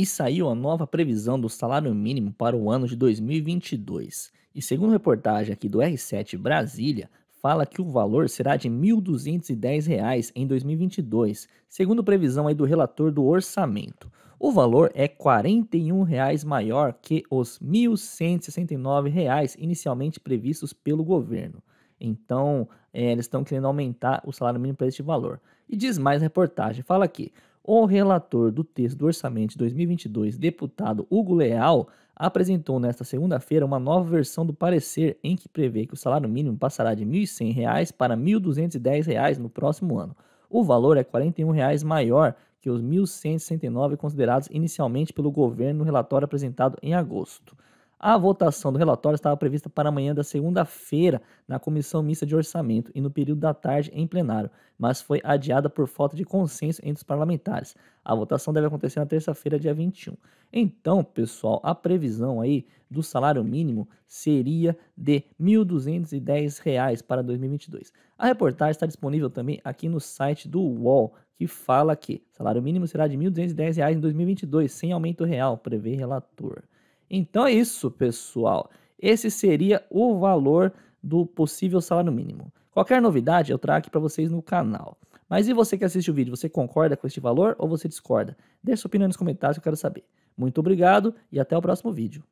E saiu a nova previsão do salário mínimo para o ano de 2022. E segundo reportagem aqui do R7 Brasília, fala que o valor será de R$ 1.210 em 2022, segundo previsão aí do relator do orçamento. O valor é R$ 41,00 maior que os R$ 1.169 inicialmente previstos pelo governo. Então, é, eles estão querendo aumentar o salário mínimo para este valor. E diz mais a reportagem, fala que o relator do texto do orçamento de 2022, deputado Hugo Leal, apresentou nesta segunda-feira uma nova versão do parecer em que prevê que o salário mínimo passará de R$ 1.100 para R$ 1.210 no próximo ano. O valor é R$ 41,00 maior que os R$ 1.169 considerados inicialmente pelo governo no relatório apresentado em agosto. A votação do relatório estava prevista para amanhã da segunda-feira na Comissão Mista de Orçamento e no período da tarde em plenário, mas foi adiada por falta de consenso entre os parlamentares. A votação deve acontecer na terça-feira, dia 21. Então, pessoal, a previsão aí do salário mínimo seria de R$ 1.210 para 2022. A reportagem está disponível também aqui no site do UOL, que fala que salário mínimo será de R$ 1.210 em 2022, sem aumento real, prevê relator. Então é isso, pessoal. Esse seria o valor do possível salário mínimo. Qualquer novidade eu trago aqui para vocês no canal. Mas e você que assiste o vídeo, você concorda com este valor ou você discorda? Deixe sua opinião nos comentários que eu quero saber. Muito obrigado e até o próximo vídeo.